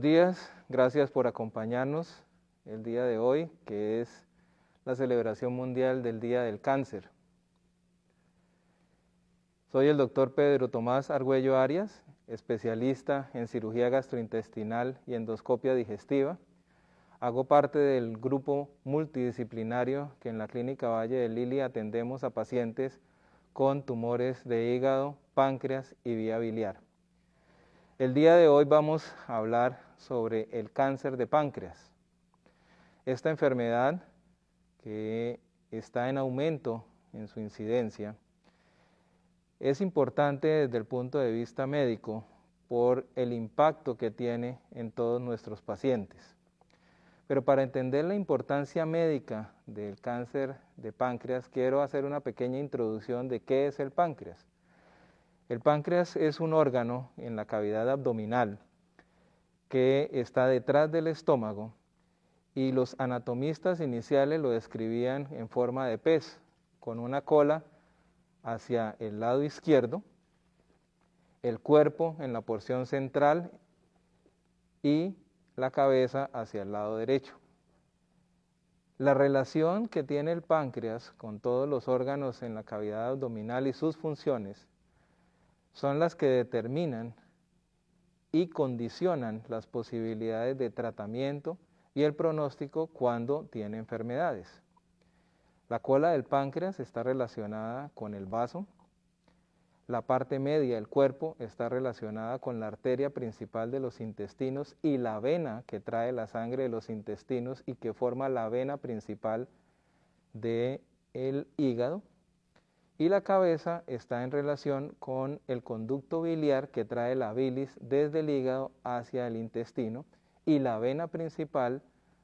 buenos días. Gracias por acompañarnos el día de hoy, que es la celebración mundial del Día del Cáncer. Soy el doctor Pedro Tomás Argüello Arias, especialista en cirugía gastrointestinal y endoscopia digestiva. Hago parte del grupo multidisciplinario que en la Clínica Valle de Lili atendemos a pacientes con tumores de hígado, páncreas y vía biliar. El día de hoy vamos a hablar sobre el cáncer de páncreas. Esta enfermedad, que está en aumento en su incidencia, es importante desde el punto de vista médico por el impacto que tiene en todos nuestros pacientes. Pero para entender la importancia médica del cáncer de páncreas, quiero hacer una pequeña introducción de qué es el páncreas. El páncreas es un órgano en la cavidad abdominal que está detrás del estómago y los anatomistas iniciales lo describían en forma de pez, con una cola hacia el lado izquierdo, el cuerpo en la porción central y la cabeza hacia el lado derecho. La relación que tiene el páncreas con todos los órganos en la cavidad abdominal y sus funciones son las que determinan y condicionan las posibilidades de tratamiento y el pronóstico cuando tiene enfermedades. La cola del páncreas está relacionada con el vaso, la parte media del cuerpo está relacionada con la arteria principal de los intestinos y la vena que trae la sangre de los intestinos y que forma la vena principal del el hígado y la cabeza está en relación con el conducto biliar que trae la bilis desde el hígado hacia el intestino y la vena principal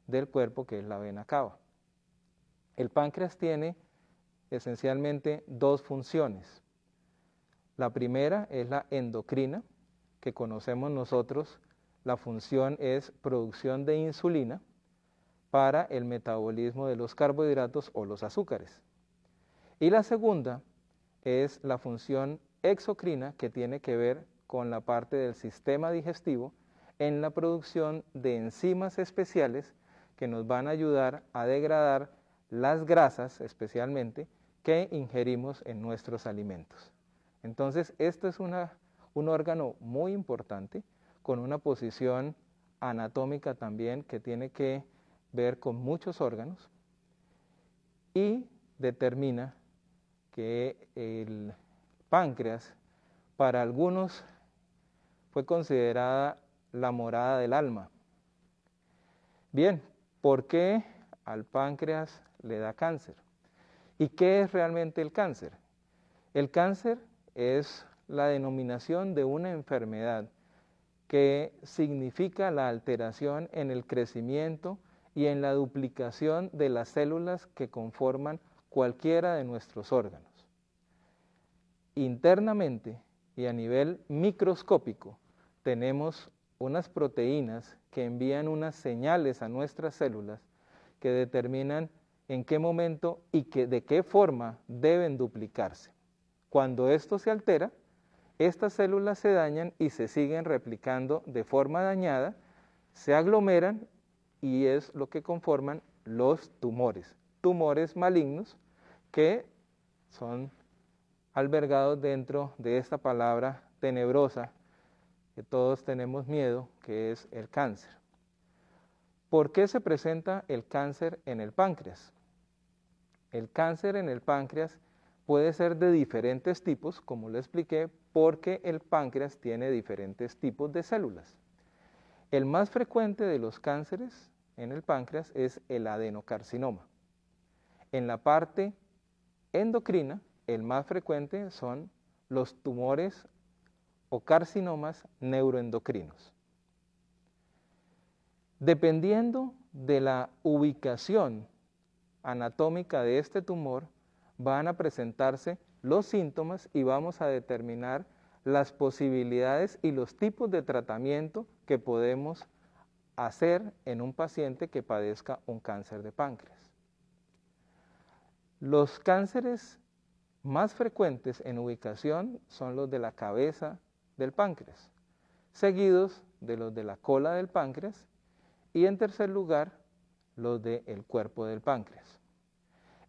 del cuerpo que es la vena cava. El páncreas tiene esencialmente dos funciones. La primera es la endocrina, que conocemos nosotros, la función es producción de insulina para el metabolismo de los carbohidratos o los azúcares. Y la segunda es la función exocrina que tiene que ver con la parte del sistema digestivo en la producción de enzimas especiales que nos van a ayudar a degradar las grasas especialmente que ingerimos en nuestros alimentos. Entonces, esto es un órgano muy importante con una posición anatómica también que tiene que ver con muchos órganos y determina que el páncreas para algunos fue considerada la morada del alma. Bien, ¿por qué al páncreas le da cáncer? ¿Y qué es realmente el cáncer? El cáncer es la denominación de una enfermedad que significa la alteración en el crecimiento y en la duplicación de las células que conforman cualquiera de nuestros órganos. Internamente y a nivel microscópico tenemos unas proteínas que envían unas señales a nuestras células que determinan en qué momento y de qué forma deben duplicarse. Cuando esto se altera, estas células se dañan y se siguen replicando de forma dañada, se aglomeran y es lo que conforman los tumores, tumores malignos que son albergados dentro de esta palabra tenebrosa que todos tenemos miedo, que es el cáncer. ¿Por qué se presenta el cáncer en el páncreas? El cáncer en el páncreas puede ser de diferentes tipos, como lo expliqué, porque el páncreas tiene diferentes tipos de células. El más frecuente de los cánceres en el páncreas es el adenocarcinoma. En la parte endocrina, el más frecuente son los tumores o carcinomas neuroendocrinos. Dependiendo de la ubicación anatómica de este tumor, van a presentarse los síntomas y vamos a determinar las posibilidades y los tipos de tratamiento que podemos hacer en un paciente que padezca un cáncer de páncreas. Los cánceres más frecuentes en ubicación son los de la cabeza del páncreas, seguidos de los de la cola del páncreas y en tercer lugar los del cuerpo del páncreas.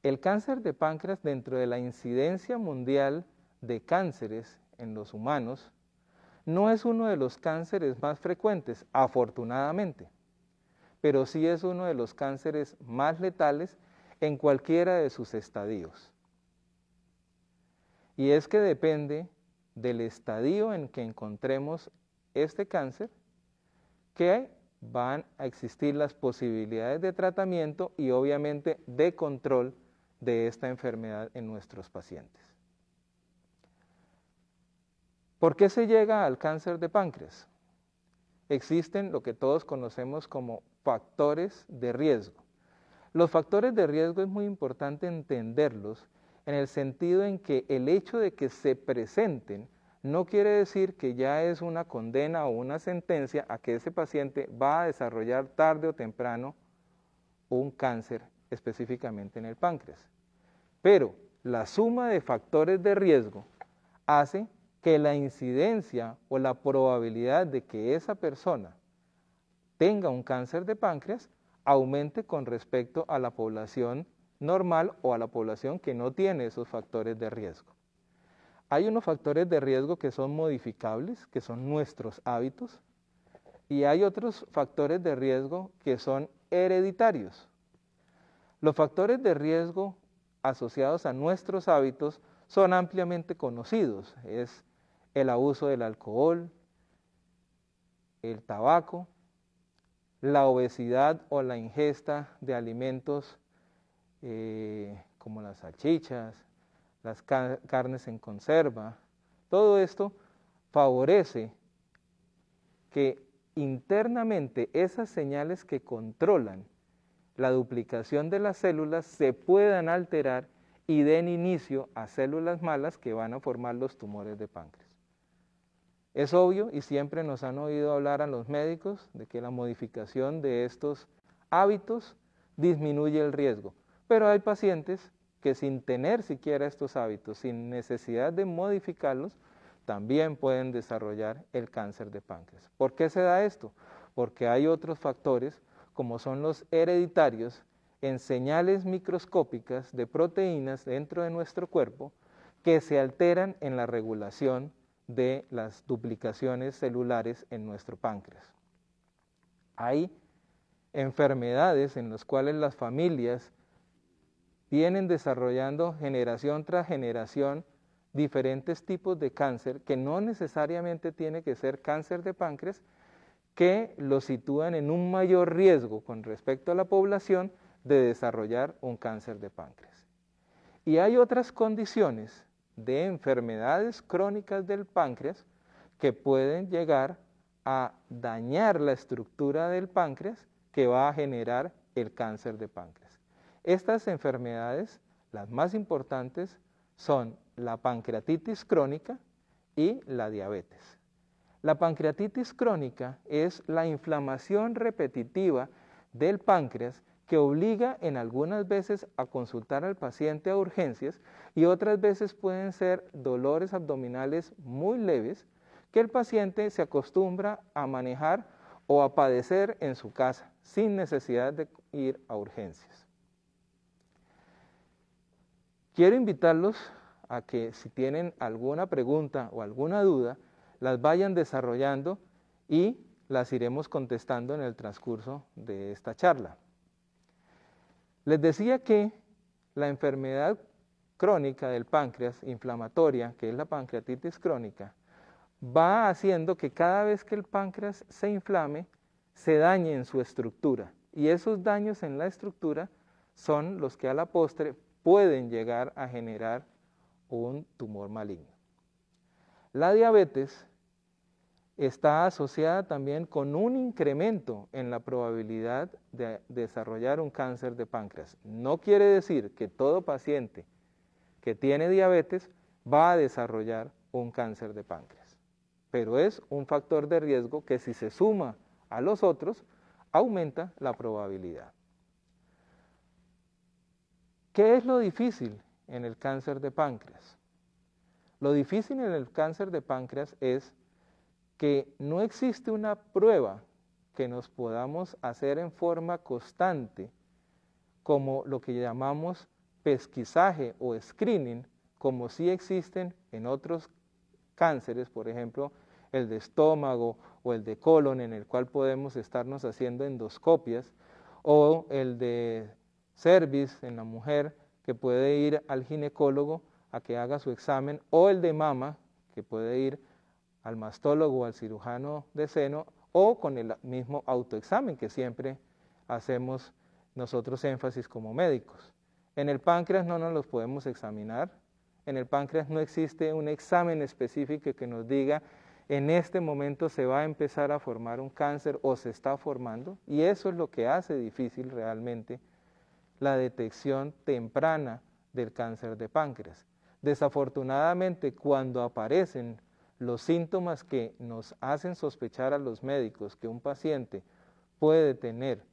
El cáncer de páncreas dentro de la incidencia mundial de cánceres en los humanos no es uno de los cánceres más frecuentes, afortunadamente, pero sí es uno de los cánceres más letales en cualquiera de sus estadios. Y es que depende del estadio en que encontremos este cáncer que van a existir las posibilidades de tratamiento y obviamente de control de esta enfermedad en nuestros pacientes. ¿Por qué se llega al cáncer de páncreas? Existen lo que todos conocemos como factores de riesgo. Los factores de riesgo es muy importante entenderlos en el sentido en que el hecho de que se presenten no quiere decir que ya es una condena o una sentencia a que ese paciente va a desarrollar tarde o temprano un cáncer específicamente en el páncreas. Pero la suma de factores de riesgo hace que la incidencia o la probabilidad de que esa persona tenga un cáncer de páncreas aumente con respecto a la población normal o a la población que no tiene esos factores de riesgo. Hay unos factores de riesgo que son modificables, que son nuestros hábitos, y hay otros factores de riesgo que son hereditarios. Los factores de riesgo asociados a nuestros hábitos son ampliamente conocidos. Es el abuso del alcohol, el tabaco, la obesidad o la ingesta de alimentos eh, como las salchichas, las carnes en conserva, todo esto favorece que internamente esas señales que controlan la duplicación de las células se puedan alterar y den inicio a células malas que van a formar los tumores de páncreas. Es obvio y siempre nos han oído hablar a los médicos de que la modificación de estos hábitos disminuye el riesgo, pero hay pacientes que sin tener siquiera estos hábitos, sin necesidad de modificarlos, también pueden desarrollar el cáncer de páncreas. ¿Por qué se da esto? Porque hay otros factores, como son los hereditarios, en señales microscópicas de proteínas dentro de nuestro cuerpo que se alteran en la regulación de las duplicaciones celulares en nuestro páncreas. Hay enfermedades en las cuales las familias vienen desarrollando generación tras generación diferentes tipos de cáncer que no necesariamente tiene que ser cáncer de páncreas, que lo sitúan en un mayor riesgo con respecto a la población de desarrollar un cáncer de páncreas. Y hay otras condiciones de enfermedades crónicas del páncreas que pueden llegar a dañar la estructura del páncreas que va a generar el cáncer de páncreas. Estas enfermedades, las más importantes, son la pancreatitis crónica y la diabetes. La pancreatitis crónica es la inflamación repetitiva del páncreas que obliga en algunas veces a consultar al paciente a urgencias y otras veces pueden ser dolores abdominales muy leves que el paciente se acostumbra a manejar o a padecer en su casa sin necesidad de ir a urgencias. Quiero invitarlos a que si tienen alguna pregunta o alguna duda, las vayan desarrollando y las iremos contestando en el transcurso de esta charla. Les decía que la enfermedad crónica del páncreas, inflamatoria, que es la pancreatitis crónica, va haciendo que cada vez que el páncreas se inflame, se dañe en su estructura. Y esos daños en la estructura son los que a la postre pueden llegar a generar un tumor maligno. La diabetes está asociada también con un incremento en la probabilidad de desarrollar un cáncer de páncreas. No quiere decir que todo paciente que tiene diabetes va a desarrollar un cáncer de páncreas, pero es un factor de riesgo que si se suma a los otros, aumenta la probabilidad. ¿Qué es lo difícil en el cáncer de páncreas? Lo difícil en el cáncer de páncreas es que no existe una prueba que nos podamos hacer en forma constante, como lo que llamamos pesquisaje o screening, como sí existen en otros cánceres, por ejemplo, el de estómago o el de colon, en el cual podemos estarnos haciendo endoscopias, o el de cervix en la mujer, que puede ir al ginecólogo a que haga su examen, o el de mama, que puede ir al mastólogo, al cirujano de seno o con el mismo autoexamen que siempre hacemos nosotros énfasis como médicos. En el páncreas no nos los podemos examinar. En el páncreas no existe un examen específico que nos diga en este momento se va a empezar a formar un cáncer o se está formando. Y eso es lo que hace difícil realmente la detección temprana del cáncer de páncreas. Desafortunadamente, cuando aparecen los síntomas que nos hacen sospechar a los médicos que un paciente puede tener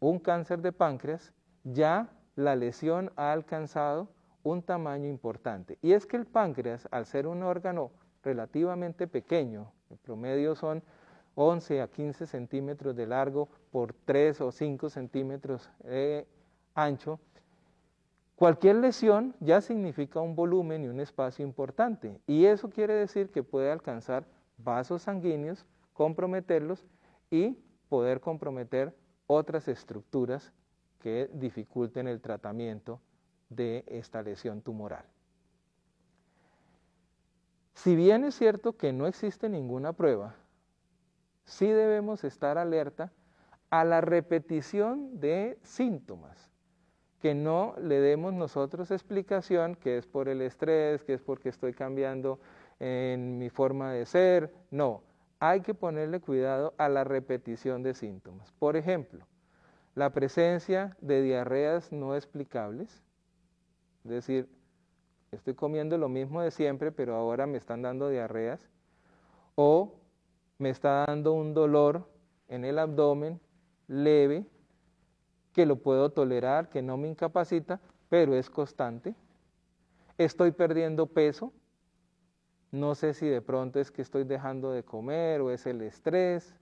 un cáncer de páncreas, ya la lesión ha alcanzado un tamaño importante. Y es que el páncreas, al ser un órgano relativamente pequeño, el promedio son 11 a 15 centímetros de largo por 3 o 5 centímetros de ancho, Cualquier lesión ya significa un volumen y un espacio importante y eso quiere decir que puede alcanzar vasos sanguíneos, comprometerlos y poder comprometer otras estructuras que dificulten el tratamiento de esta lesión tumoral. Si bien es cierto que no existe ninguna prueba, sí debemos estar alerta a la repetición de síntomas que no le demos nosotros explicación que es por el estrés, que es porque estoy cambiando en mi forma de ser. No, hay que ponerle cuidado a la repetición de síntomas. Por ejemplo, la presencia de diarreas no explicables, es decir, estoy comiendo lo mismo de siempre, pero ahora me están dando diarreas, o me está dando un dolor en el abdomen leve que lo puedo tolerar, que no me incapacita, pero es constante. Estoy perdiendo peso. No sé si de pronto es que estoy dejando de comer o es el estrés.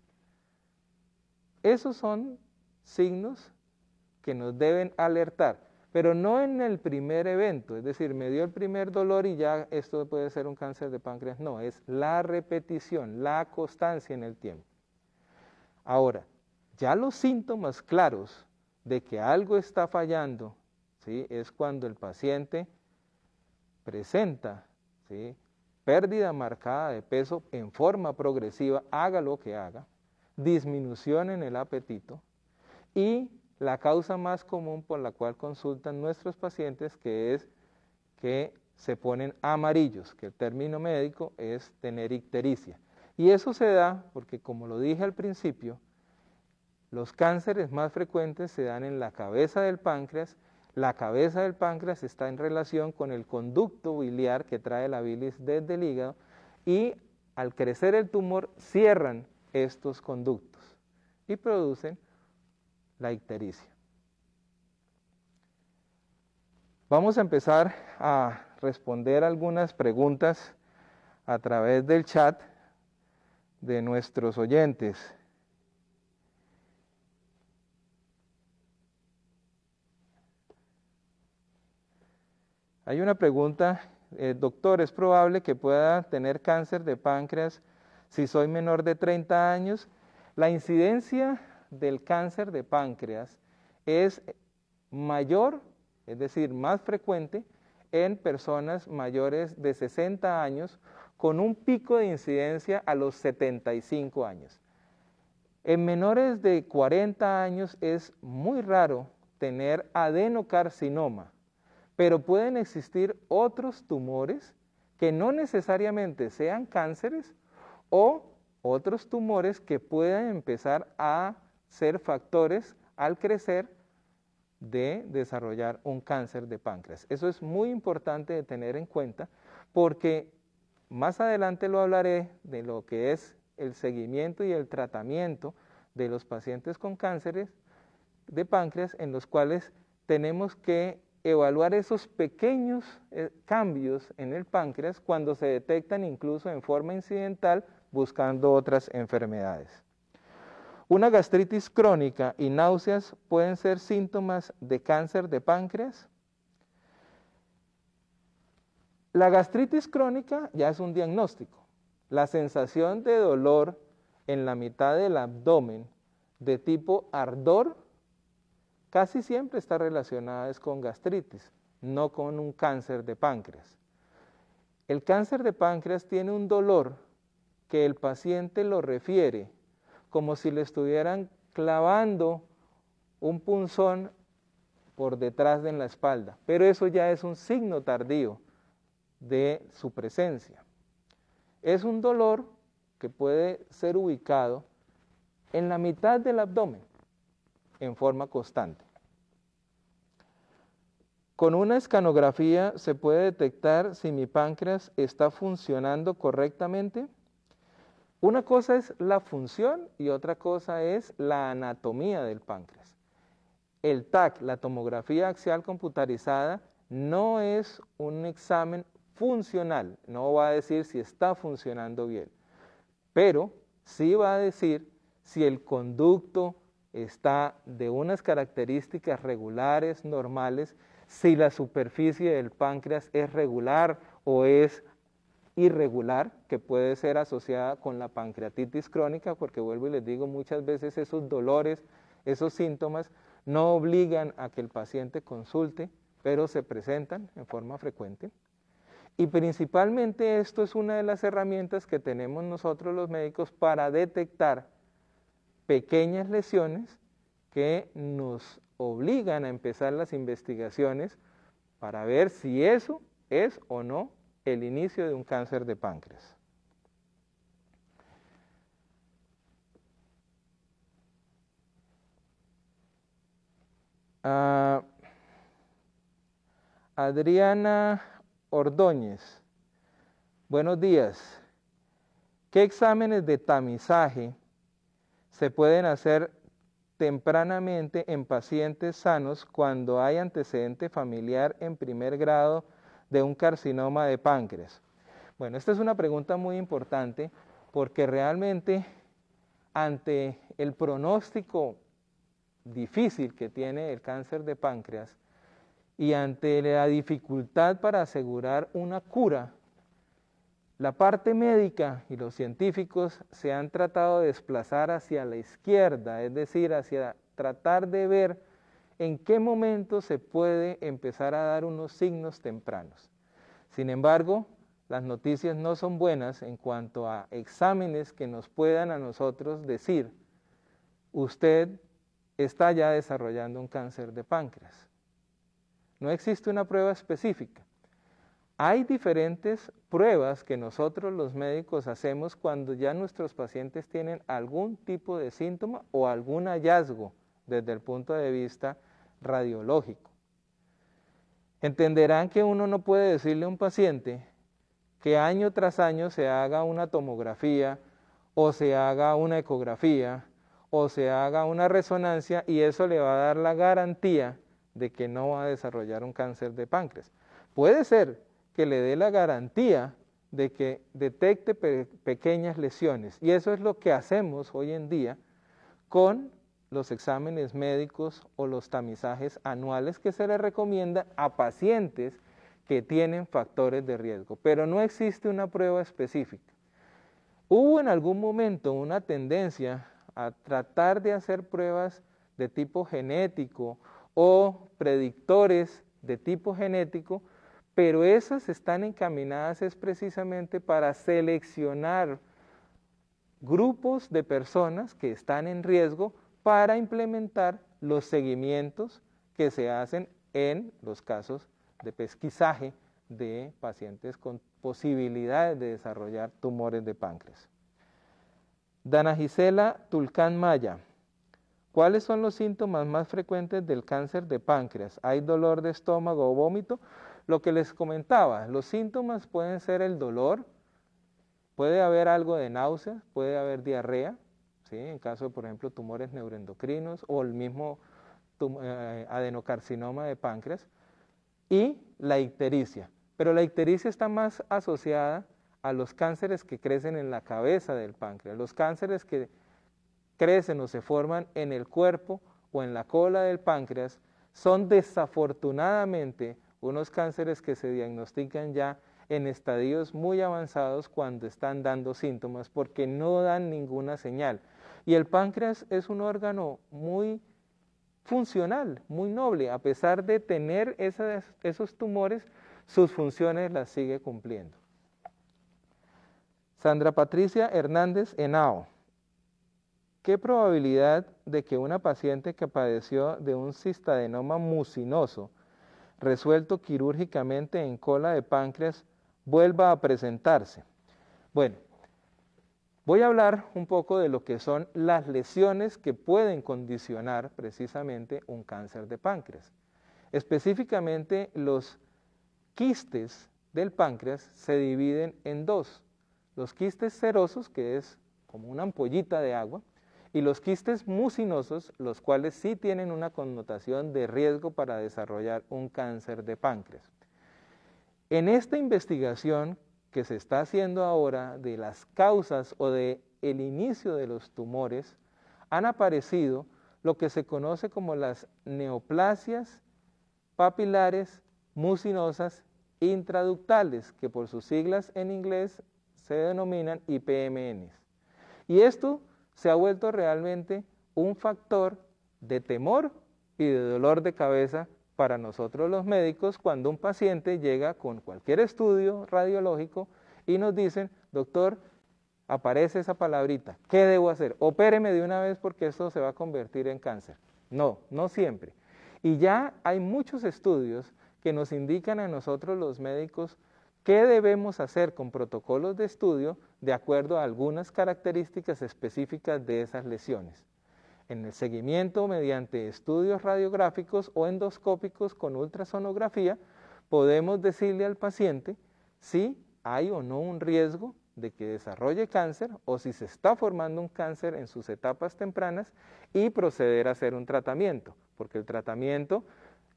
Esos son signos que nos deben alertar, pero no en el primer evento, es decir, me dio el primer dolor y ya esto puede ser un cáncer de páncreas. No, es la repetición, la constancia en el tiempo. Ahora, ya los síntomas claros de que algo está fallando, ¿sí? es cuando el paciente presenta ¿sí? pérdida marcada de peso en forma progresiva, haga lo que haga, disminución en el apetito y la causa más común por la cual consultan nuestros pacientes que es que se ponen amarillos, que el término médico es tener ictericia. Y eso se da porque, como lo dije al principio, los cánceres más frecuentes se dan en la cabeza del páncreas. La cabeza del páncreas está en relación con el conducto biliar que trae la bilis desde el hígado y al crecer el tumor cierran estos conductos y producen la ictericia. Vamos a empezar a responder algunas preguntas a través del chat de nuestros oyentes. Hay una pregunta, eh, doctor, ¿es probable que pueda tener cáncer de páncreas si soy menor de 30 años? La incidencia del cáncer de páncreas es mayor, es decir, más frecuente en personas mayores de 60 años con un pico de incidencia a los 75 años. En menores de 40 años es muy raro tener adenocarcinoma, pero pueden existir otros tumores que no necesariamente sean cánceres o otros tumores que puedan empezar a ser factores al crecer de desarrollar un cáncer de páncreas. Eso es muy importante de tener en cuenta porque más adelante lo hablaré de lo que es el seguimiento y el tratamiento de los pacientes con cánceres de páncreas en los cuales tenemos que evaluar esos pequeños eh, cambios en el páncreas cuando se detectan incluso en forma incidental buscando otras enfermedades. Una gastritis crónica y náuseas pueden ser síntomas de cáncer de páncreas. La gastritis crónica ya es un diagnóstico. La sensación de dolor en la mitad del abdomen de tipo ardor casi siempre está relacionada con gastritis, no con un cáncer de páncreas. El cáncer de páncreas tiene un dolor que el paciente lo refiere como si le estuvieran clavando un punzón por detrás de la espalda, pero eso ya es un signo tardío de su presencia. Es un dolor que puede ser ubicado en la mitad del abdomen en forma constante. Con una escanografía se puede detectar si mi páncreas está funcionando correctamente. Una cosa es la función y otra cosa es la anatomía del páncreas. El TAC, la tomografía axial computarizada, no es un examen funcional, no va a decir si está funcionando bien, pero sí va a decir si el conducto está de unas características regulares, normales, si la superficie del páncreas es regular o es irregular, que puede ser asociada con la pancreatitis crónica, porque vuelvo y les digo, muchas veces esos dolores, esos síntomas, no obligan a que el paciente consulte, pero se presentan en forma frecuente. Y principalmente esto es una de las herramientas que tenemos nosotros los médicos para detectar pequeñas lesiones que nos obligan a empezar las investigaciones para ver si eso es o no el inicio de un cáncer de páncreas. Ah, Adriana Ordóñez, buenos días. ¿Qué exámenes de tamizaje se pueden hacer tempranamente en pacientes sanos cuando hay antecedente familiar en primer grado de un carcinoma de páncreas? Bueno, esta es una pregunta muy importante porque realmente ante el pronóstico difícil que tiene el cáncer de páncreas y ante la dificultad para asegurar una cura la parte médica y los científicos se han tratado de desplazar hacia la izquierda, es decir, hacia tratar de ver en qué momento se puede empezar a dar unos signos tempranos. Sin embargo, las noticias no son buenas en cuanto a exámenes que nos puedan a nosotros decir, usted está ya desarrollando un cáncer de páncreas. No existe una prueba específica. Hay diferentes pruebas que nosotros los médicos hacemos cuando ya nuestros pacientes tienen algún tipo de síntoma o algún hallazgo desde el punto de vista radiológico. Entenderán que uno no puede decirle a un paciente que año tras año se haga una tomografía o se haga una ecografía o se haga una resonancia y eso le va a dar la garantía de que no va a desarrollar un cáncer de páncreas. Puede ser que le dé la garantía de que detecte pequeñas lesiones. Y eso es lo que hacemos hoy en día con los exámenes médicos o los tamizajes anuales que se le recomienda a pacientes que tienen factores de riesgo. Pero no existe una prueba específica. Hubo en algún momento una tendencia a tratar de hacer pruebas de tipo genético o predictores de tipo genético, pero esas están encaminadas es precisamente para seleccionar grupos de personas que están en riesgo para implementar los seguimientos que se hacen en los casos de pesquisaje de pacientes con posibilidades de desarrollar tumores de páncreas. Dana Gisela Tulcán Maya. ¿Cuáles son los síntomas más frecuentes del cáncer de páncreas? ¿Hay dolor de estómago o vómito? Lo que les comentaba, los síntomas pueden ser el dolor, puede haber algo de náuseas, puede haber diarrea, en caso, por ejemplo, tumores neuroendocrinos o el mismo eh, adenocarcinoma de páncreas, y la ictericia. Pero la ictericia está más asociada a los cánceres que crecen en la cabeza del páncreas, los cánceres que crecen o se forman en el cuerpo o en la cola del páncreas son desafortunadamente unos cánceres que se diagnostican ya en estadios muy avanzados cuando están dando síntomas porque no dan ninguna señal. Y el páncreas es un órgano muy funcional, muy noble, a pesar de tener esos tumores, sus funciones las sigue cumpliendo. Sandra Patricia Hernández ENAO. ¿Qué probabilidad de que una paciente que padeció de un cistadenoma mucinoso resuelto quirúrgicamente en cola de páncreas vuelva a presentarse. Bueno, voy a hablar un poco de lo que son las lesiones que pueden condicionar precisamente un cáncer de páncreas. Específicamente los quistes del páncreas se dividen en dos. Los quistes serosos, que es como una ampollita de agua, y los quistes mucinosos, los cuales sí tienen una connotación de riesgo para desarrollar un cáncer de páncreas. En esta investigación que se está haciendo ahora de las causas o de el inicio de los tumores, han aparecido lo que se conoce como las neoplasias papilares mucinosas intraductales, que por sus siglas en inglés se denominan IPMNs. Y esto se ha vuelto realmente un factor de temor y de dolor de cabeza para nosotros los médicos cuando un paciente llega con cualquier estudio radiológico y nos dicen, doctor, aparece esa palabrita, ¿qué debo hacer? Opéreme de una vez porque esto se va a convertir en cáncer. No, no siempre. Y ya hay muchos estudios que nos indican a nosotros los médicos ¿Qué debemos hacer con protocolos de estudio de acuerdo a algunas características específicas de esas lesiones? En el seguimiento mediante estudios radiográficos o endoscópicos con ultrasonografía, podemos decirle al paciente si hay o no un riesgo de que desarrolle cáncer o si se está formando un cáncer en sus etapas tempranas y proceder a hacer un tratamiento, porque el tratamiento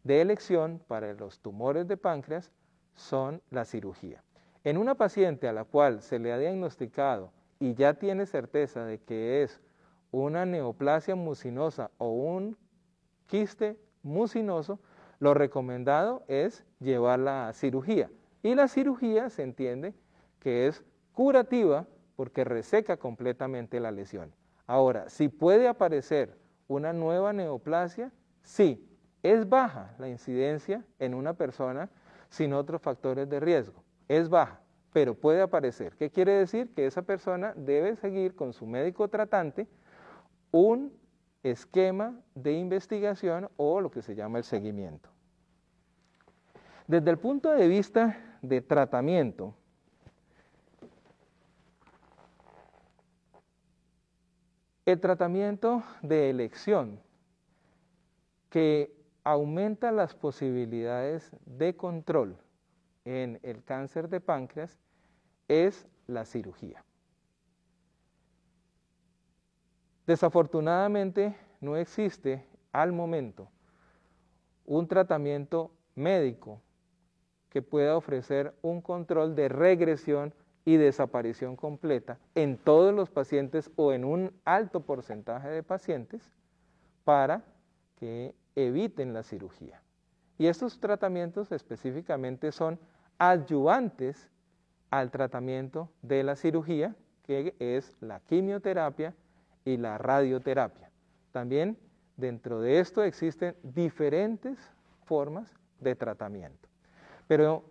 de elección para los tumores de páncreas son la cirugía. En una paciente a la cual se le ha diagnosticado y ya tiene certeza de que es una neoplasia mucinosa o un quiste mucinoso, lo recomendado es llevarla a cirugía. Y la cirugía se entiende que es curativa porque reseca completamente la lesión. Ahora, si puede aparecer una nueva neoplasia, sí, es baja la incidencia en una persona sin otros factores de riesgo. Es baja, pero puede aparecer. ¿Qué quiere decir? Que esa persona debe seguir con su médico tratante un esquema de investigación o lo que se llama el seguimiento. Desde el punto de vista de tratamiento, el tratamiento de elección que aumenta las posibilidades de control en el cáncer de páncreas es la cirugía. Desafortunadamente no existe al momento un tratamiento médico que pueda ofrecer un control de regresión y desaparición completa en todos los pacientes o en un alto porcentaje de pacientes para que eviten la cirugía. Y estos tratamientos específicamente son adyuvantes al tratamiento de la cirugía, que es la quimioterapia y la radioterapia. También dentro de esto existen diferentes formas de tratamiento. Pero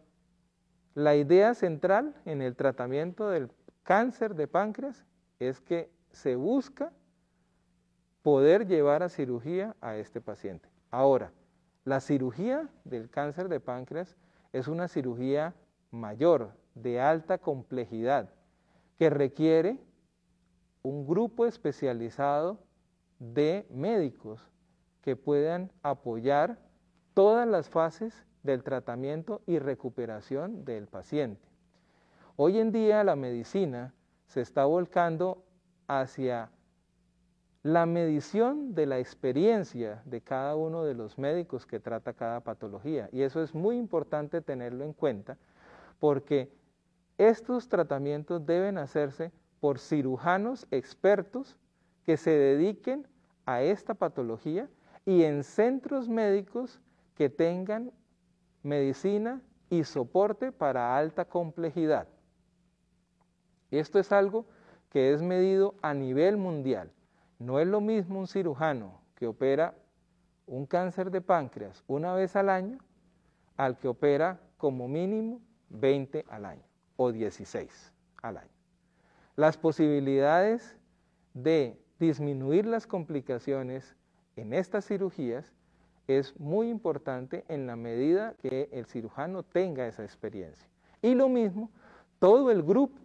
la idea central en el tratamiento del cáncer de páncreas es que se busca poder llevar a cirugía a este paciente. Ahora, la cirugía del cáncer de páncreas es una cirugía mayor, de alta complejidad, que requiere un grupo especializado de médicos que puedan apoyar todas las fases del tratamiento y recuperación del paciente. Hoy en día la medicina se está volcando hacia la medición de la experiencia de cada uno de los médicos que trata cada patología. Y eso es muy importante tenerlo en cuenta porque estos tratamientos deben hacerse por cirujanos expertos que se dediquen a esta patología y en centros médicos que tengan medicina y soporte para alta complejidad. Esto es algo que es medido a nivel mundial. No es lo mismo un cirujano que opera un cáncer de páncreas una vez al año al que opera como mínimo 20 al año o 16 al año. Las posibilidades de disminuir las complicaciones en estas cirugías es muy importante en la medida que el cirujano tenga esa experiencia. Y lo mismo, todo el grupo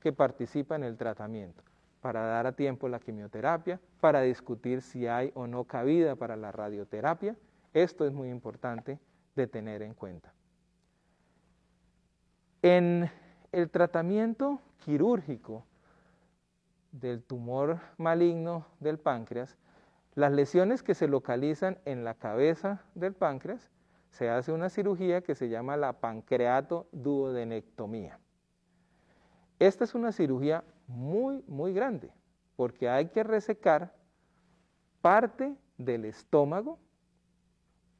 que participa en el tratamiento para dar a tiempo la quimioterapia, para discutir si hay o no cabida para la radioterapia. Esto es muy importante de tener en cuenta. En el tratamiento quirúrgico del tumor maligno del páncreas, las lesiones que se localizan en la cabeza del páncreas, se hace una cirugía que se llama la pancreato esta es una cirugía muy, muy grande, porque hay que resecar parte del estómago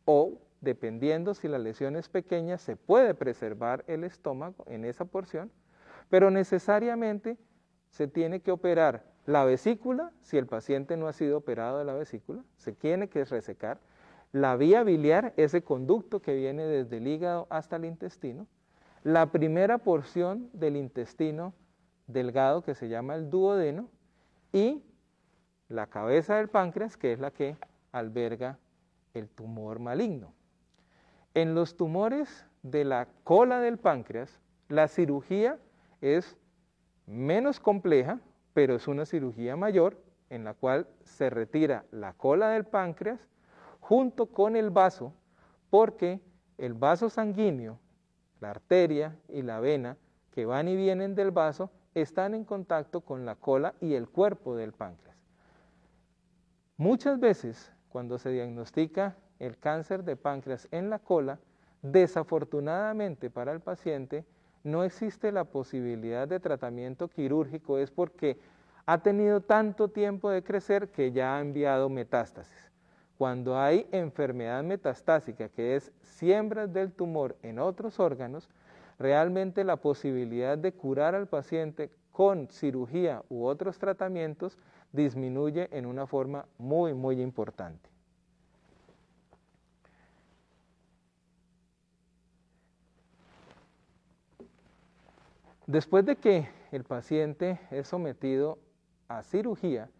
o, dependiendo si la lesión es pequeña, se puede preservar el estómago en esa porción, pero necesariamente se tiene que operar la vesícula, si el paciente no ha sido operado de la vesícula, se tiene que resecar, la vía biliar, ese conducto que viene desde el hígado hasta el intestino, la primera porción del intestino delgado que se llama el duodeno y la cabeza del páncreas que es la que alberga el tumor maligno. En los tumores de la cola del páncreas, la cirugía es menos compleja, pero es una cirugía mayor en la cual se retira la cola del páncreas junto con el vaso, porque el vaso sanguíneo la arteria y la vena que van y vienen del vaso están en contacto con la cola y el cuerpo del páncreas. Muchas veces cuando se diagnostica el cáncer de páncreas en la cola, desafortunadamente para el paciente no existe la posibilidad de tratamiento quirúrgico, es porque ha tenido tanto tiempo de crecer que ya ha enviado metástasis. Cuando hay enfermedad metastásica, que es siembras del tumor en otros órganos, realmente la posibilidad de curar al paciente con cirugía u otros tratamientos disminuye en una forma muy, muy importante. Después de que el paciente es sometido a cirugía,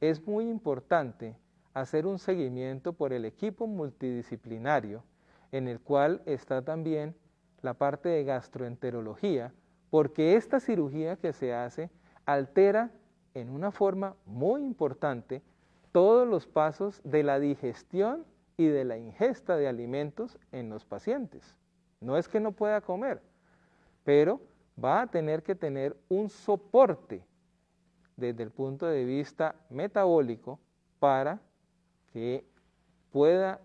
es muy importante hacer un seguimiento por el equipo multidisciplinario, en el cual está también la parte de gastroenterología, porque esta cirugía que se hace altera en una forma muy importante todos los pasos de la digestión y de la ingesta de alimentos en los pacientes. No es que no pueda comer, pero va a tener que tener un soporte desde el punto de vista metabólico para que pueda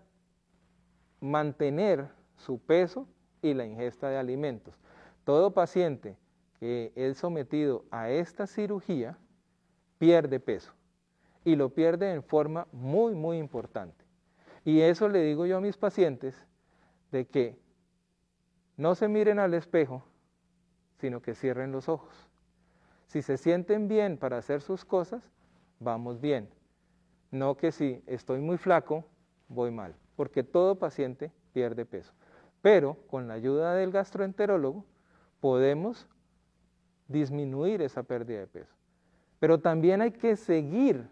mantener su peso y la ingesta de alimentos. Todo paciente que es sometido a esta cirugía pierde peso y lo pierde en forma muy, muy importante. Y eso le digo yo a mis pacientes, de que no se miren al espejo, sino que cierren los ojos. Si se sienten bien para hacer sus cosas, vamos bien. No que si estoy muy flaco, voy mal, porque todo paciente pierde peso. Pero con la ayuda del gastroenterólogo podemos disminuir esa pérdida de peso. Pero también hay que seguir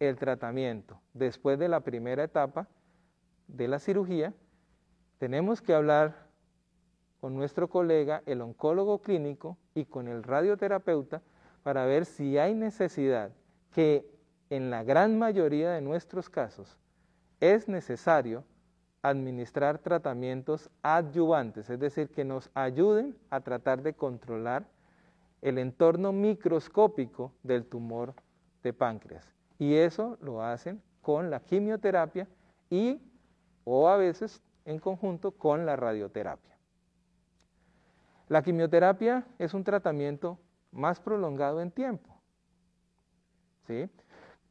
el tratamiento. Después de la primera etapa de la cirugía, tenemos que hablar con nuestro colega, el oncólogo clínico y con el radioterapeuta para ver si hay necesidad que en la gran mayoría de nuestros casos, es necesario administrar tratamientos adyuvantes, es decir, que nos ayuden a tratar de controlar el entorno microscópico del tumor de páncreas. Y eso lo hacen con la quimioterapia y o a veces en conjunto con la radioterapia. La quimioterapia es un tratamiento más prolongado en tiempo. ¿sí?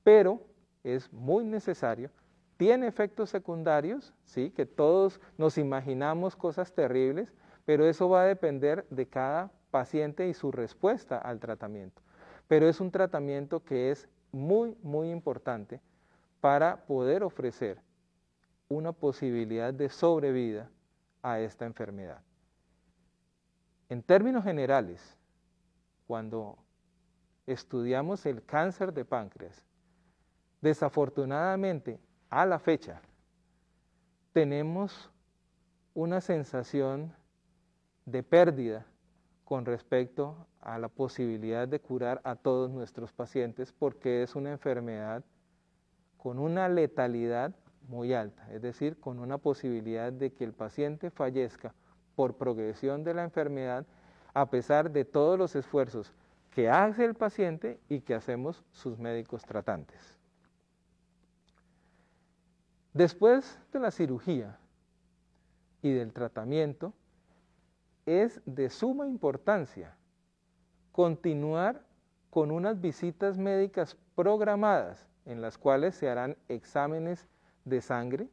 pero es muy necesario. Tiene efectos secundarios, sí, que todos nos imaginamos cosas terribles, pero eso va a depender de cada paciente y su respuesta al tratamiento. Pero es un tratamiento que es muy, muy importante para poder ofrecer una posibilidad de sobrevida a esta enfermedad. En términos generales, cuando estudiamos el cáncer de páncreas, Desafortunadamente, a la fecha, tenemos una sensación de pérdida con respecto a la posibilidad de curar a todos nuestros pacientes porque es una enfermedad con una letalidad muy alta, es decir, con una posibilidad de que el paciente fallezca por progresión de la enfermedad a pesar de todos los esfuerzos que hace el paciente y que hacemos sus médicos tratantes. Después de la cirugía y del tratamiento, es de suma importancia continuar con unas visitas médicas programadas en las cuales se harán exámenes de sangre,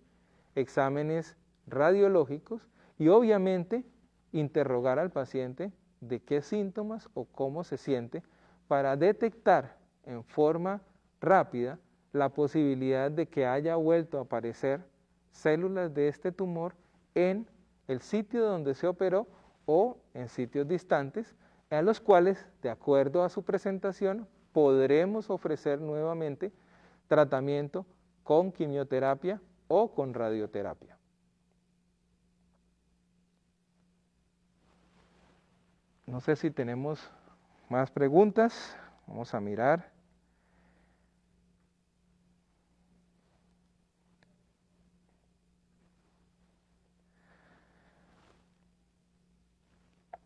exámenes radiológicos y obviamente interrogar al paciente de qué síntomas o cómo se siente para detectar en forma rápida la posibilidad de que haya vuelto a aparecer células de este tumor en el sitio donde se operó o en sitios distantes, a los cuales, de acuerdo a su presentación, podremos ofrecer nuevamente tratamiento con quimioterapia o con radioterapia. No sé si tenemos más preguntas. Vamos a mirar.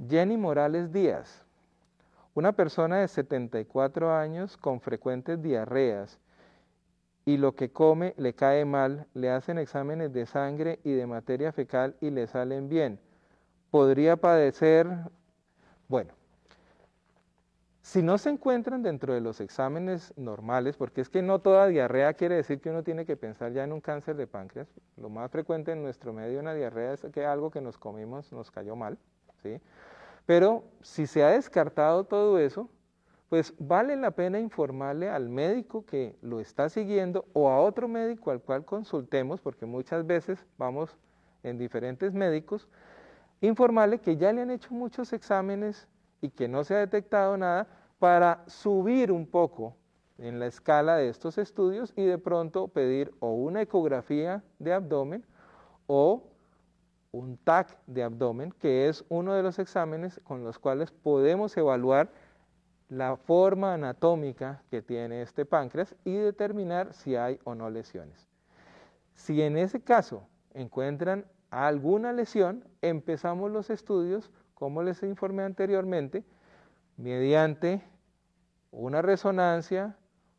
Jenny Morales Díaz, una persona de 74 años con frecuentes diarreas y lo que come le cae mal, le hacen exámenes de sangre y de materia fecal y le salen bien. Podría padecer, bueno, si no se encuentran dentro de los exámenes normales, porque es que no toda diarrea quiere decir que uno tiene que pensar ya en un cáncer de páncreas, lo más frecuente en nuestro medio una diarrea es que algo que nos comimos nos cayó mal, pero si se ha descartado todo eso, pues vale la pena informarle al médico que lo está siguiendo o a otro médico al cual consultemos, porque muchas veces vamos en diferentes médicos, informarle que ya le han hecho muchos exámenes y que no se ha detectado nada para subir un poco en la escala de estos estudios y de pronto pedir o una ecografía de abdomen o un TAC de abdomen, que es uno de los exámenes con los cuales podemos evaluar la forma anatómica que tiene este páncreas y determinar si hay o no lesiones. Si en ese caso encuentran alguna lesión, empezamos los estudios, como les informé anteriormente, mediante una resonancia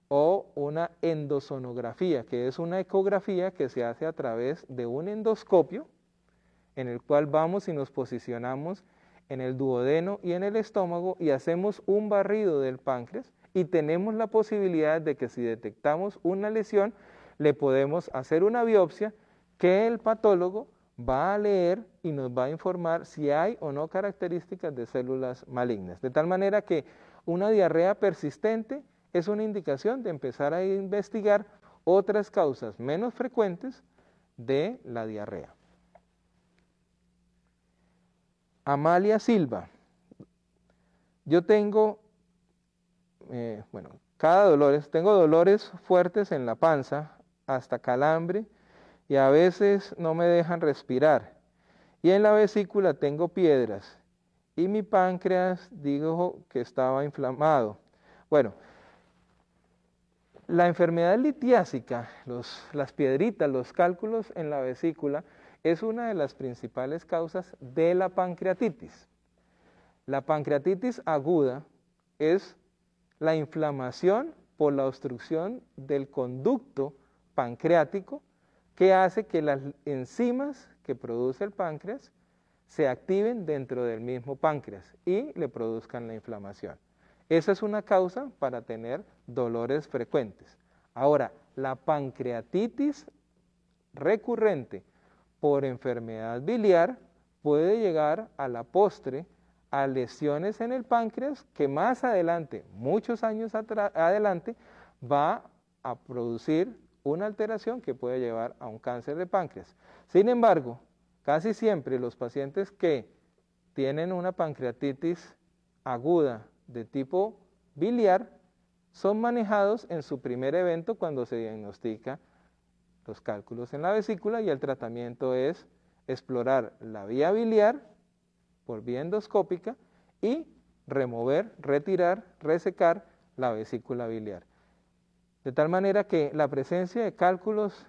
o una endosonografía, que es una ecografía que se hace a través de un endoscopio, en el cual vamos y nos posicionamos en el duodeno y en el estómago y hacemos un barrido del páncreas y tenemos la posibilidad de que si detectamos una lesión, le podemos hacer una biopsia que el patólogo va a leer y nos va a informar si hay o no características de células malignas. De tal manera que una diarrea persistente es una indicación de empezar a investigar otras causas menos frecuentes de la diarrea. Amalia Silva. Yo tengo, eh, bueno, cada dolores, tengo dolores fuertes en la panza, hasta calambre, y a veces no me dejan respirar. Y en la vesícula tengo piedras, y mi páncreas digo que estaba inflamado. Bueno, la enfermedad litiásica, las piedritas, los cálculos en la vesícula, es una de las principales causas de la pancreatitis. La pancreatitis aguda es la inflamación por la obstrucción del conducto pancreático que hace que las enzimas que produce el páncreas se activen dentro del mismo páncreas y le produzcan la inflamación. Esa es una causa para tener dolores frecuentes. Ahora, la pancreatitis recurrente por enfermedad biliar puede llegar a la postre a lesiones en el páncreas que más adelante, muchos años adelante, va a producir una alteración que puede llevar a un cáncer de páncreas. Sin embargo, casi siempre los pacientes que tienen una pancreatitis aguda de tipo biliar son manejados en su primer evento cuando se diagnostica los cálculos en la vesícula y el tratamiento es explorar la vía biliar por vía endoscópica y remover, retirar, resecar la vesícula biliar. De tal manera que la presencia de cálculos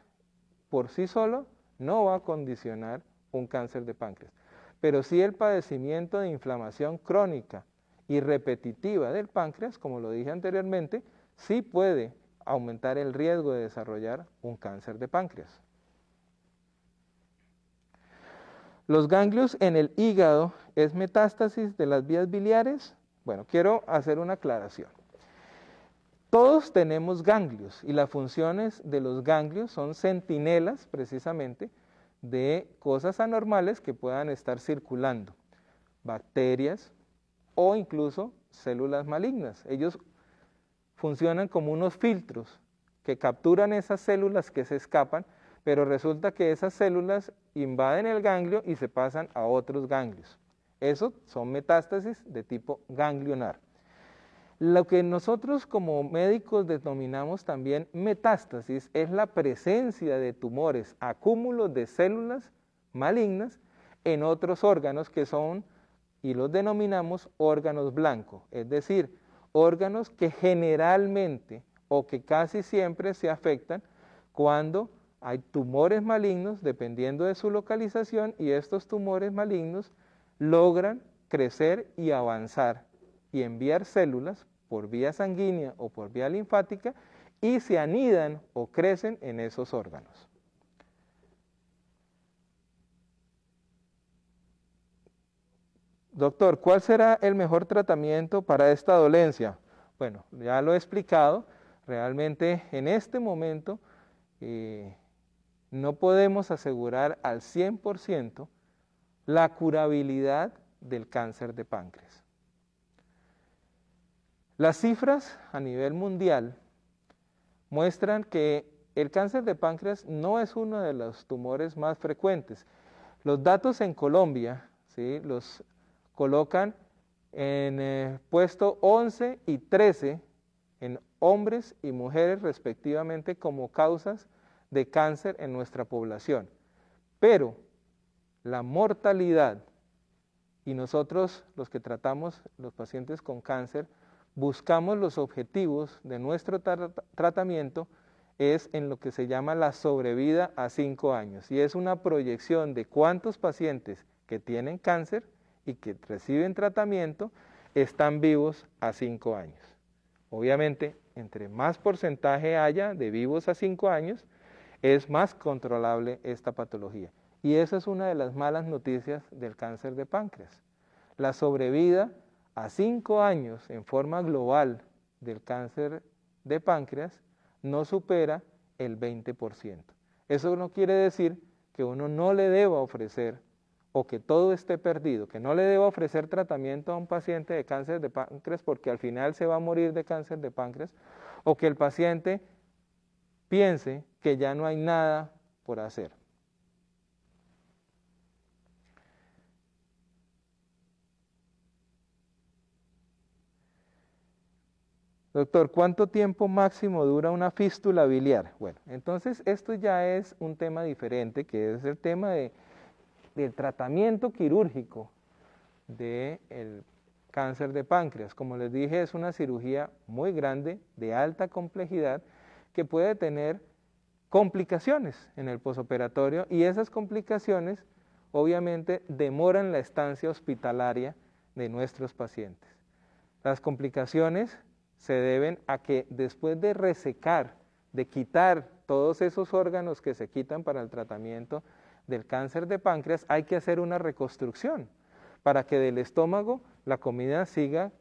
por sí solo no va a condicionar un cáncer de páncreas, pero sí el padecimiento de inflamación crónica y repetitiva del páncreas, como lo dije anteriormente, sí puede aumentar el riesgo de desarrollar un cáncer de páncreas. Los ganglios en el hígado es metástasis de las vías biliares. Bueno, quiero hacer una aclaración. Todos tenemos ganglios y las funciones de los ganglios son centinelas precisamente de cosas anormales que puedan estar circulando, bacterias o incluso células malignas. Ellos funcionan como unos filtros que capturan esas células que se escapan, pero resulta que esas células invaden el ganglio y se pasan a otros ganglios. Eso son metástasis de tipo ganglionar. Lo que nosotros como médicos denominamos también metástasis es la presencia de tumores, acúmulos de células malignas en otros órganos que son, y los denominamos órganos blancos, es decir, órganos que generalmente o que casi siempre se afectan cuando hay tumores malignos dependiendo de su localización y estos tumores malignos logran crecer y avanzar y enviar células por vía sanguínea o por vía linfática y se anidan o crecen en esos órganos. Doctor, ¿cuál será el mejor tratamiento para esta dolencia? Bueno, ya lo he explicado, realmente en este momento eh, no podemos asegurar al 100% la curabilidad del cáncer de páncreas. Las cifras a nivel mundial muestran que el cáncer de páncreas no es uno de los tumores más frecuentes. Los datos en Colombia, ¿sí? los colocan en eh, puesto 11 y 13 en hombres y mujeres respectivamente como causas de cáncer en nuestra población. Pero la mortalidad, y nosotros los que tratamos los pacientes con cáncer, buscamos los objetivos de nuestro tratamiento es en lo que se llama la sobrevida a 5 años y es una proyección de cuántos pacientes que tienen cáncer y que reciben tratamiento están vivos a 5 años. Obviamente, entre más porcentaje haya de vivos a 5 años, es más controlable esta patología. Y esa es una de las malas noticias del cáncer de páncreas. La sobrevida a 5 años en forma global del cáncer de páncreas no supera el 20%. Eso no quiere decir que uno no le deba ofrecer o que todo esté perdido, que no le deba ofrecer tratamiento a un paciente de cáncer de páncreas porque al final se va a morir de cáncer de páncreas, o que el paciente piense que ya no hay nada por hacer. Doctor, ¿cuánto tiempo máximo dura una fístula biliar? Bueno, entonces esto ya es un tema diferente, que es el tema de del tratamiento quirúrgico del cáncer de páncreas. Como les dije, es una cirugía muy grande, de alta complejidad, que puede tener complicaciones en el posoperatorio y esas complicaciones obviamente demoran la estancia hospitalaria de nuestros pacientes. Las complicaciones se deben a que después de resecar, de quitar todos esos órganos que se quitan para el tratamiento, del cáncer de páncreas, hay que hacer una reconstrucción para que del estómago la comida siga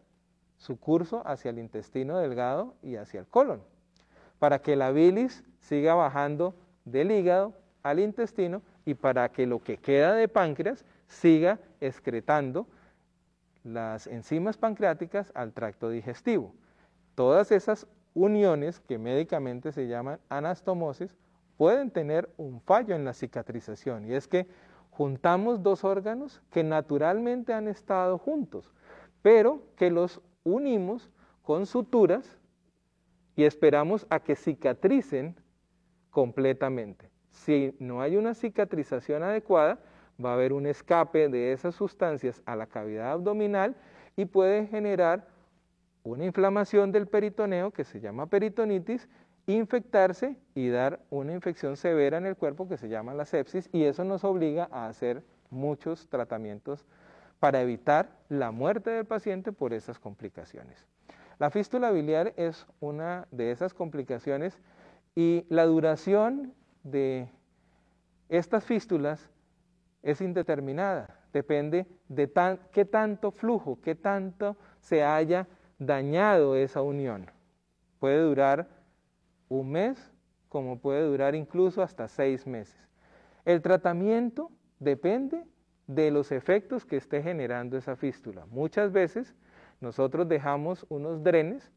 su curso hacia el intestino delgado y hacia el colon, para que la bilis siga bajando del hígado al intestino y para que lo que queda de páncreas siga excretando las enzimas pancreáticas al tracto digestivo. Todas esas uniones que médicamente se llaman anastomosis pueden tener un fallo en la cicatrización y es que juntamos dos órganos que naturalmente han estado juntos, pero que los unimos con suturas y esperamos a que cicatricen completamente. Si no hay una cicatrización adecuada, va a haber un escape de esas sustancias a la cavidad abdominal y puede generar una inflamación del peritoneo que se llama peritonitis infectarse y dar una infección severa en el cuerpo que se llama la sepsis y eso nos obliga a hacer muchos tratamientos para evitar la muerte del paciente por esas complicaciones. La fístula biliar es una de esas complicaciones y la duración de estas fístulas es indeterminada, depende de qué tanto flujo, qué tanto se haya dañado esa unión. Puede durar un mes, como puede durar incluso hasta seis meses. El tratamiento depende de los efectos que esté generando esa fístula. Muchas veces nosotros dejamos unos drenes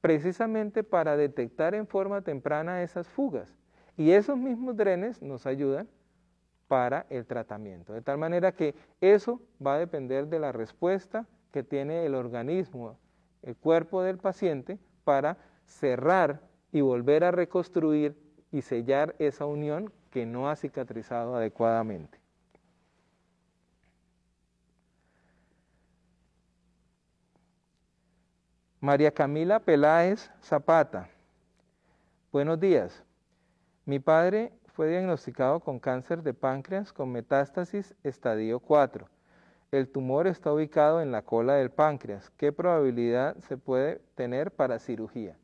precisamente para detectar en forma temprana esas fugas. Y esos mismos drenes nos ayudan para el tratamiento. De tal manera que eso va a depender de la respuesta que tiene el organismo, el cuerpo del paciente, para cerrar y volver a reconstruir y sellar esa unión que no ha cicatrizado adecuadamente. María Camila Peláez Zapata. Buenos días. Mi padre fue diagnosticado con cáncer de páncreas con metástasis estadio 4. El tumor está ubicado en la cola del páncreas. ¿Qué probabilidad se puede tener para cirugía?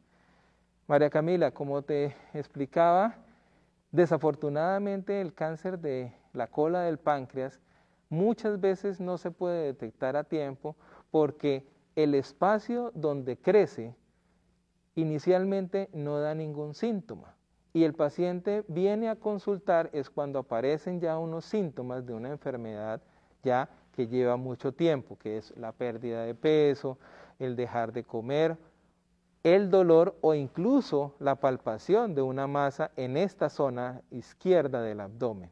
María Camila, como te explicaba, desafortunadamente el cáncer de la cola del páncreas muchas veces no se puede detectar a tiempo porque el espacio donde crece inicialmente no da ningún síntoma. Y el paciente viene a consultar es cuando aparecen ya unos síntomas de una enfermedad ya que lleva mucho tiempo, que es la pérdida de peso, el dejar de comer, el dolor o incluso la palpación de una masa en esta zona izquierda del abdomen.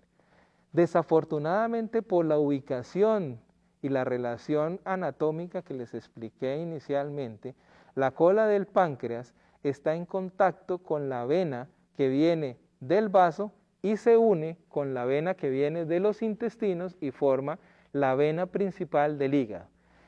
Desafortunadamente por la ubicación y la relación anatómica que les expliqué inicialmente, la cola del páncreas está en contacto con la vena que viene del vaso y se une con la vena que viene de los intestinos y forma la vena principal del hígado.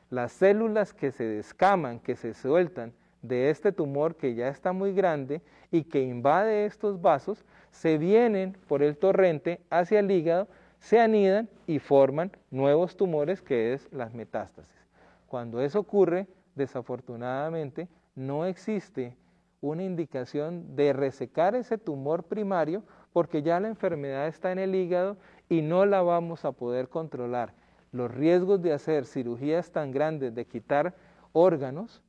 Las células que se descaman, que se sueltan, de este tumor que ya está muy grande y que invade estos vasos, se vienen por el torrente hacia el hígado, se anidan y forman nuevos tumores que es las metástasis. Cuando eso ocurre, desafortunadamente, no existe una indicación de resecar ese tumor primario porque ya la enfermedad está en el hígado y no la vamos a poder controlar. Los riesgos de hacer cirugías tan grandes de quitar órganos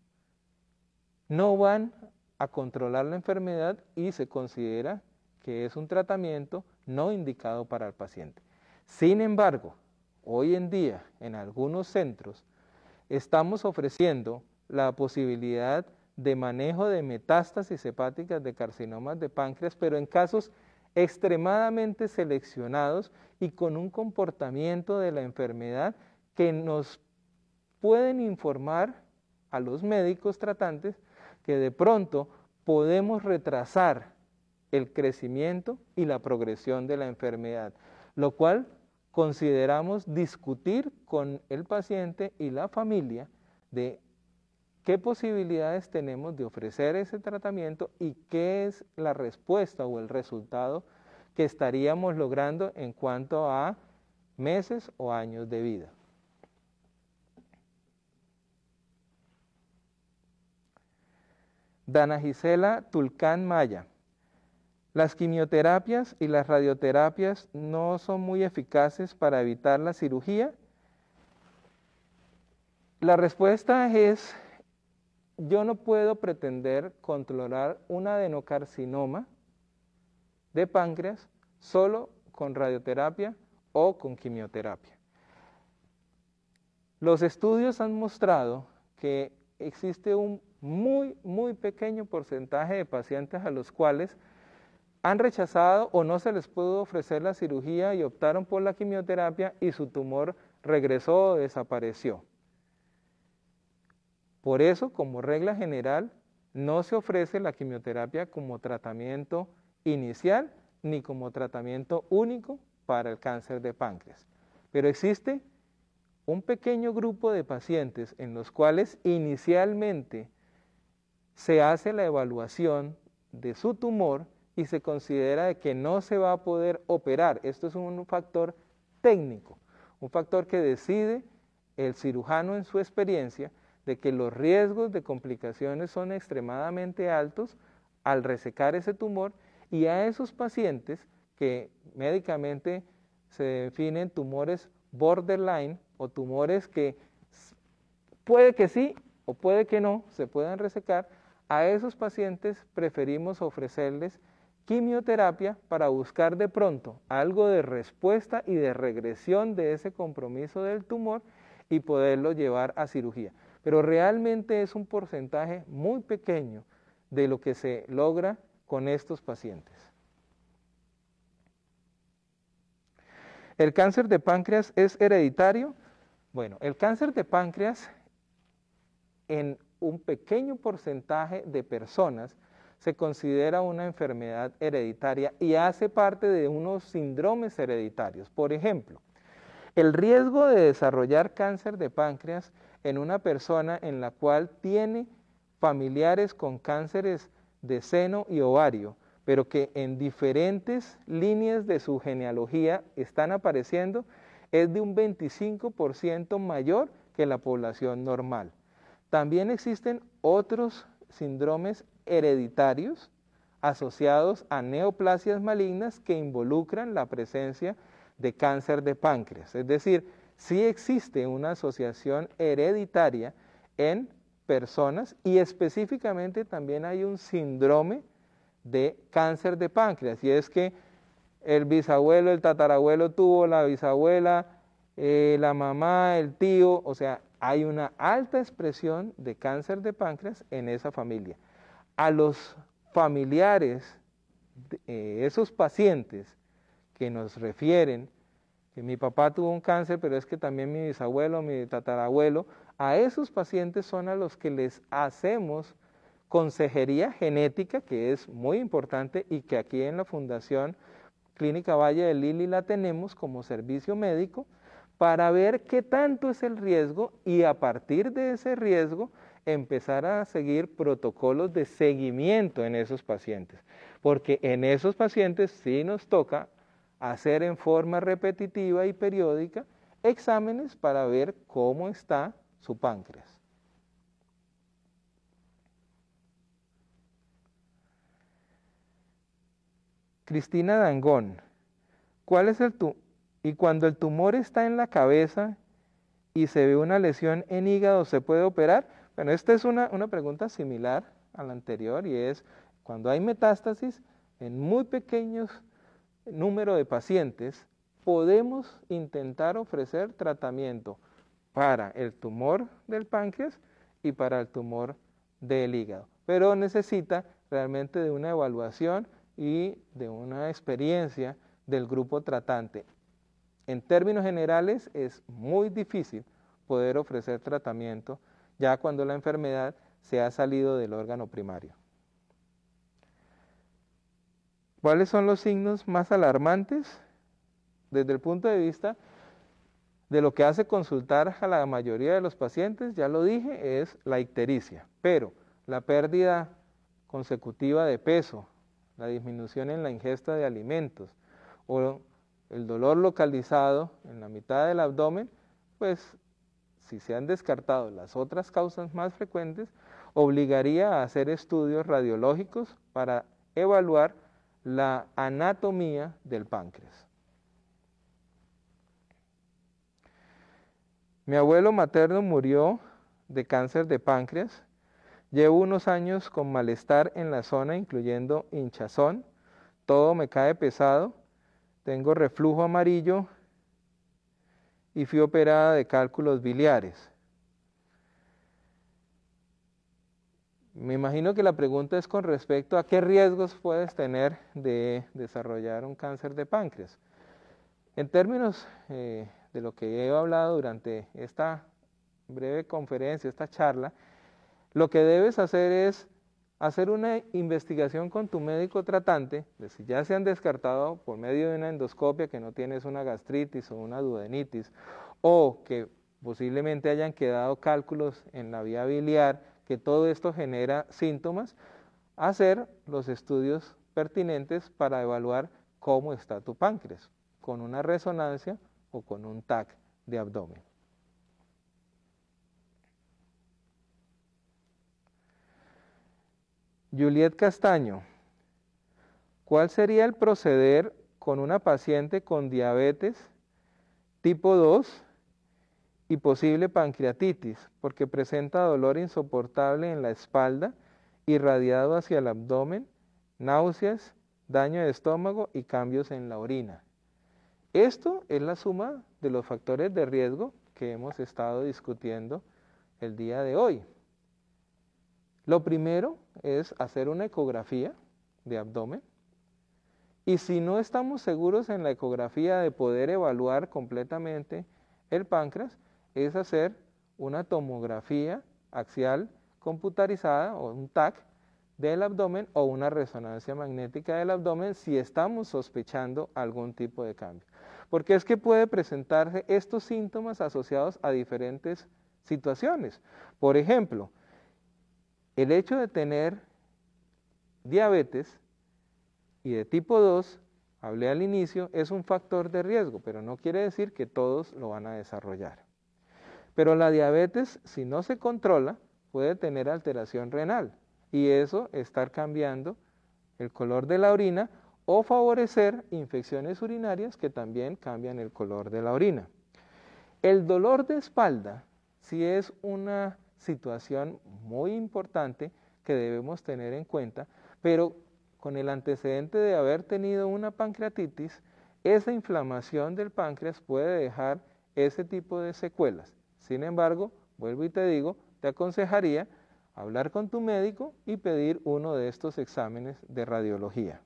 no van a controlar la enfermedad y se considera que es un tratamiento no indicado para el paciente. Sin embargo, hoy en día en algunos centros estamos ofreciendo la posibilidad de manejo de metástasis hepáticas de carcinomas de páncreas, pero en casos extremadamente seleccionados y con un comportamiento de la enfermedad que nos pueden informar a los médicos tratantes que de pronto podemos retrasar el crecimiento y la progresión de la enfermedad, lo cual consideramos discutir con el paciente y la familia de qué posibilidades tenemos de ofrecer ese tratamiento y qué es la respuesta o el resultado que estaríamos logrando en cuanto a meses o años de vida. Dana Gisela Tulcán Maya. Las quimioterapias y las radioterapias no son muy eficaces para evitar la cirugía. La respuesta es, yo no puedo pretender controlar un adenocarcinoma de páncreas solo con radioterapia o con quimioterapia. Los estudios han mostrado que existe un muy, muy pequeño porcentaje de pacientes a los cuales han rechazado o no se les pudo ofrecer la cirugía y optaron por la quimioterapia y su tumor regresó o desapareció. Por eso, como regla general, no se ofrece la quimioterapia como tratamiento inicial ni como tratamiento único para el cáncer de páncreas. Pero existe un pequeño grupo de pacientes en los cuales inicialmente se hace la evaluación de su tumor y se considera que no se va a poder operar. Esto es un factor técnico, un factor que decide el cirujano en su experiencia de que los riesgos de complicaciones son extremadamente altos al resecar ese tumor y a esos pacientes que médicamente se definen tumores borderline o tumores que puede que sí o puede que no se puedan resecar, a esos pacientes preferimos ofrecerles quimioterapia para buscar de pronto algo de respuesta y de regresión de ese compromiso del tumor y poderlo llevar a cirugía. Pero realmente es un porcentaje muy pequeño de lo que se logra con estos pacientes. ¿El cáncer de páncreas es hereditario? Bueno, el cáncer de páncreas en un pequeño porcentaje de personas se considera una enfermedad hereditaria y hace parte de unos síndromes hereditarios. Por ejemplo, el riesgo de desarrollar cáncer de páncreas en una persona en la cual tiene familiares con cánceres de seno y ovario, pero que en diferentes líneas de su genealogía están apareciendo, es de un 25% mayor que la población normal. También existen otros síndromes hereditarios asociados a neoplasias malignas que involucran la presencia de cáncer de páncreas. Es decir, sí existe una asociación hereditaria en personas y específicamente también hay un síndrome de cáncer de páncreas y es que el bisabuelo, el tatarabuelo tuvo, la bisabuela, eh, la mamá, el tío, o sea, hay una alta expresión de cáncer de páncreas en esa familia. A los familiares de eh, esos pacientes que nos refieren que mi papá tuvo un cáncer, pero es que también mi bisabuelo, mi tatarabuelo, a esos pacientes son a los que les hacemos consejería genética, que es muy importante y que aquí en la Fundación Clínica Valle de Lili la tenemos como servicio médico, para ver qué tanto es el riesgo y a partir de ese riesgo empezar a seguir protocolos de seguimiento en esos pacientes, porque en esos pacientes sí nos toca hacer en forma repetitiva y periódica exámenes para ver cómo está su páncreas. Cristina Dangón, ¿cuál es el, tu y cuando el tumor está en la cabeza y se ve una lesión en hígado, ¿se puede operar? Bueno, esta es una, una pregunta similar a la anterior y es, cuando hay metástasis, en muy pequeños número de pacientes, podemos intentar ofrecer tratamiento para el tumor del páncreas y para el tumor del hígado. Pero necesita realmente de una evaluación y de una experiencia del grupo tratante en términos generales es muy difícil poder ofrecer tratamiento ya cuando la enfermedad se ha salido del órgano primario. ¿Cuáles son los signos más alarmantes desde el punto de vista de lo que hace consultar a la mayoría de los pacientes? Ya lo dije, es la ictericia, pero la pérdida consecutiva de peso, la disminución en la ingesta de alimentos o el dolor localizado en la mitad del abdomen, pues si se han descartado las otras causas más frecuentes, obligaría a hacer estudios radiológicos para evaluar la anatomía del páncreas. Mi abuelo materno murió de cáncer de páncreas. Llevo unos años con malestar en la zona, incluyendo hinchazón. Todo me cae pesado tengo reflujo amarillo y fui operada de cálculos biliares. Me imagino que la pregunta es con respecto a qué riesgos puedes tener de desarrollar un cáncer de páncreas. En términos eh, de lo que he hablado durante esta breve conferencia, esta charla, lo que debes hacer es hacer una investigación con tu médico tratante de si ya se han descartado por medio de una endoscopia que no tienes una gastritis o una duodenitis o que posiblemente hayan quedado cálculos en la vía biliar, que todo esto genera síntomas, hacer los estudios pertinentes para evaluar cómo está tu páncreas con una resonancia o con un TAC de abdomen. Juliet Castaño, ¿cuál sería el proceder con una paciente con diabetes tipo 2 y posible pancreatitis, porque presenta dolor insoportable en la espalda, irradiado hacia el abdomen, náuseas, daño de estómago y cambios en la orina. Esto es la suma de los factores de riesgo que hemos estado discutiendo el día de hoy. Lo primero es hacer una ecografía de abdomen. Y si no estamos seguros en la ecografía de poder evaluar completamente el páncreas, es hacer una tomografía axial computarizada o un TAC del abdomen o una resonancia magnética del abdomen si estamos sospechando algún tipo de cambio. Porque es que puede presentarse estos síntomas asociados a diferentes situaciones. Por ejemplo, el hecho de tener diabetes y de tipo 2, hablé al inicio, es un factor de riesgo, pero no quiere decir que todos lo van a desarrollar. Pero la diabetes, si no se controla, puede tener alteración renal y eso estar cambiando el color de la orina o favorecer infecciones urinarias que también cambian el color de la orina. El dolor de espalda, si es una situación muy importante que debemos tener en cuenta, pero con el antecedente de haber tenido una pancreatitis, esa inflamación del páncreas puede dejar ese tipo de secuelas. Sin embargo, vuelvo y te digo, te aconsejaría hablar con tu médico y pedir uno de estos exámenes de radiología.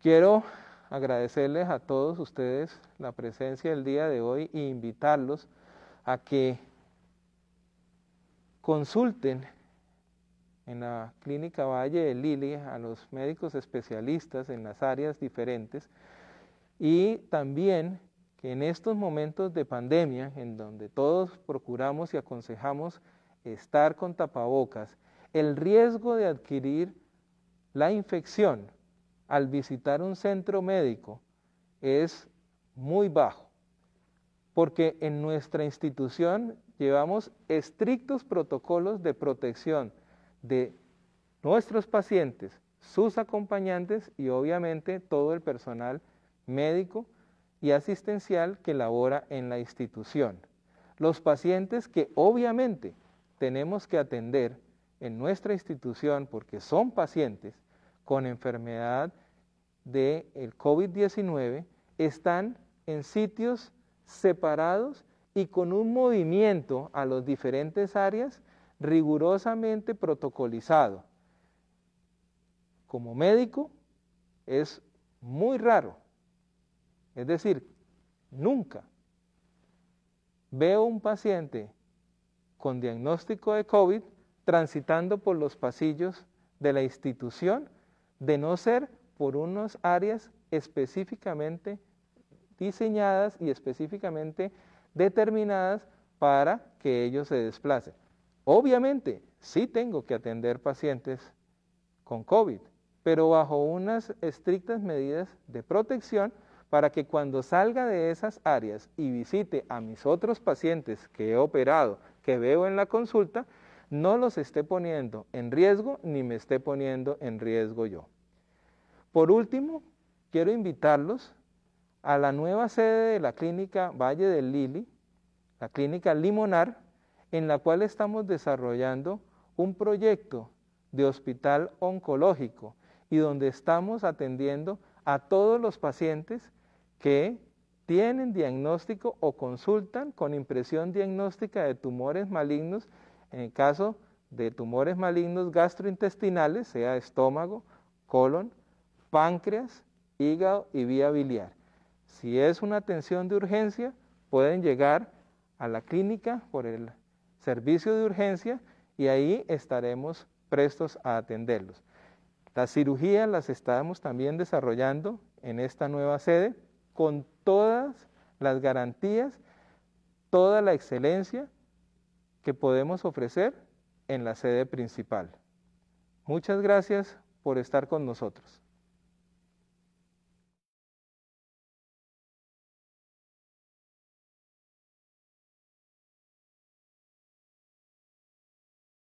Quiero agradecerles a todos ustedes la presencia del día de hoy e invitarlos a que consulten en la Clínica Valle de Lili a los médicos especialistas en las áreas diferentes y también que en estos momentos de pandemia, en donde todos procuramos y aconsejamos estar con tapabocas, el riesgo de adquirir la infección al visitar un centro médico es muy bajo, porque en nuestra institución llevamos estrictos protocolos de protección de nuestros pacientes, sus acompañantes y obviamente todo el personal médico y asistencial que labora en la institución. Los pacientes que obviamente tenemos que atender en nuestra institución porque son pacientes, con enfermedad del COVID-19 están en sitios separados y con un movimiento a las diferentes áreas rigurosamente protocolizado. Como médico es muy raro, es decir, nunca veo un paciente con diagnóstico de COVID transitando por los pasillos de la institución de no ser por unas áreas específicamente diseñadas y específicamente determinadas para que ellos se desplacen. Obviamente, sí tengo que atender pacientes con COVID, pero bajo unas estrictas medidas de protección para que cuando salga de esas áreas y visite a mis otros pacientes que he operado, que veo en la consulta, no los esté poniendo en riesgo ni me esté poniendo en riesgo yo. Por último, quiero invitarlos a la nueva sede de la clínica Valle del Lili, la clínica Limonar, en la cual estamos desarrollando un proyecto de hospital oncológico y donde estamos atendiendo a todos los pacientes que tienen diagnóstico o consultan con impresión diagnóstica de tumores malignos en el caso de tumores malignos gastrointestinales, sea estómago, colon, páncreas, hígado y vía biliar. Si es una atención de urgencia, pueden llegar a la clínica por el servicio de urgencia y ahí estaremos prestos a atenderlos. Las cirugías las estamos también desarrollando en esta nueva sede con todas las garantías, toda la excelencia que podemos ofrecer en la sede principal. Muchas gracias por estar con nosotros.